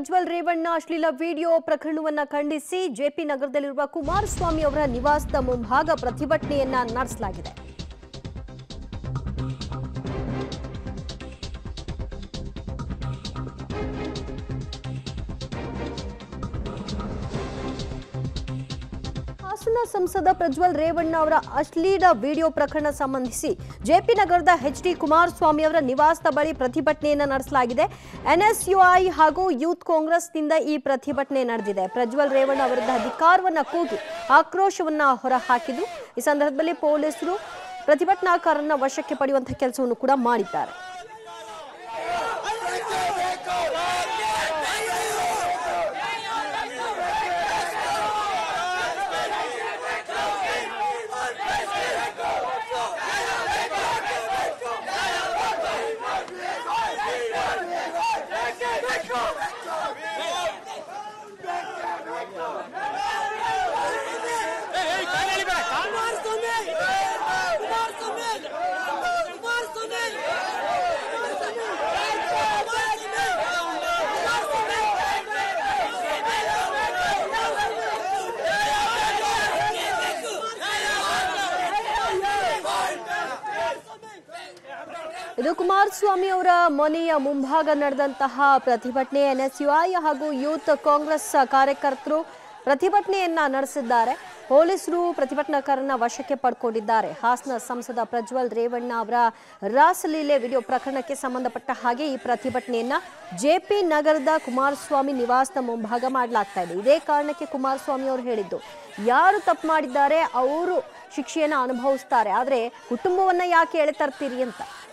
ಪ್ರಜ್ವಲ್ ರೇವಣ್ಣ ಅಶ್ಲೀಲ ವಿಡಿಯೋ ಪ್ರಕರಣವನ್ನು ಖಂಡಿಸಿ ಜೆಪಿ ನಗರದಲ್ಲಿರುವ ಕುಮಾರಸ್ವಾಮಿ ಅವರ ನಿವಾಸದ ಮುಂಭಾಗ ಪ್ರತಿಭಟನೆಯನ್ನ ನಡೆಸಲಾಗಿದೆ ಹಾಸನ ಸಂಸದ ಪ್ರಜ್ವಲ್ ರೇವಣ್ಣ ಅವರ ಅಶ್ಲೀಲ ವಿಡಿಯೋ ಪ್ರಕರಣ ಸಂಬಂಧಿಸಿ ಜೆಪಿ ನಗರದ ಎಚ್ ಡಿ ಕುಮಾರಸ್ವಾಮಿ ಅವರ ನಿವಾಸದ ಬಳಿ ಪ್ರತಿಭಟನೆಯನ್ನು ನಡೆಸಲಾಗಿದೆ ಎನ್ಎಸ್ಯುಐ ಹಾಗೂ ಯೂತ್ ಕಾಂಗ್ರೆಸ್ನಿಂದ ಈ ಪ್ರತಿಭಟನೆ ನಡೆದಿದೆ ಪ್ರಜ್ವಲ್ ರೇವಣ್ಣ ಅವರ ಅಧಿಕಾರವನ್ನು ಕೂಗಿ ಆಕ್ರೋಶವನ್ನು ಹೊರಹಾಕಿದ್ದು ಈ ಸಂದರ್ಭದಲ್ಲಿ ಪೊಲೀಸರು ಪ್ರತಿಭಟನಾಕಾರರನ್ನ ವಶಕ್ಕೆ ಪಡೆಯುವಂತಹ ಕೆಲಸವನ್ನು ಕೂಡ ಮಾಡಿದ್ದಾರೆ ಇದು ಕುಮಾರಸ್ವಾಮಿ ಅವರ ಮನೆಯ ಮುಂಭಾಗ ನಡೆದಂತಹ ಪ್ರತಿಭಟನೆ ಎನ್ಎಸ್ಯುಐ ಹಾಗೂ ಯೂತ್ ಕಾಂಗ್ರೆಸ್ ಕಾರ್ಯಕರ್ತರು ಪ್ರತಿಭಟನೆಯನ್ನ ನಡೆಸಿದ್ದಾರೆ ಪೊಲೀಸರು ಪ್ರತಿಭಟನಾಕಾರರನ್ನ ವಶಕ್ಕೆ ಪಡ್ಕೊಂಡಿದ್ದಾರೆ ಹಾಸನ ಸಂಸದ ಪ್ರಜ್ವಲ್ ರೇವಣ್ಣ ಅವರ ರಾಸಲೀಲೆ ವಿಡಿಯೋ ಪ್ರಕರಣಕ್ಕೆ ಸಂಬಂಧಪಟ್ಟ ಹಾಗೆ ಈ ಪ್ರತಿಭಟನೆಯನ್ನ ಜೆಪಿ ನಗರದ ಕುಮಾರಸ್ವಾಮಿ ನಿವಾಸದ ಮುಂಭಾಗ ಮಾಡಲಾಗ್ತಾ ಇದೆ ಇದೇ ಕಾರಣಕ್ಕೆ ಕುಮಾರಸ್ವಾಮಿ ಅವರು ಹೇಳಿದ್ದು ಯಾರು ತಪ್ಪು ಮಾಡಿದ್ದಾರೆ ಅವರು ಶಿಕ್ಷೆಯನ್ನು ಅನುಭವಿಸ್ತಾರೆ ಆದರೆ ಕುಟುಂಬವನ್ನ ಯಾಕೆ ಎಳೆತರ್ತೀರಿ ಅಂತ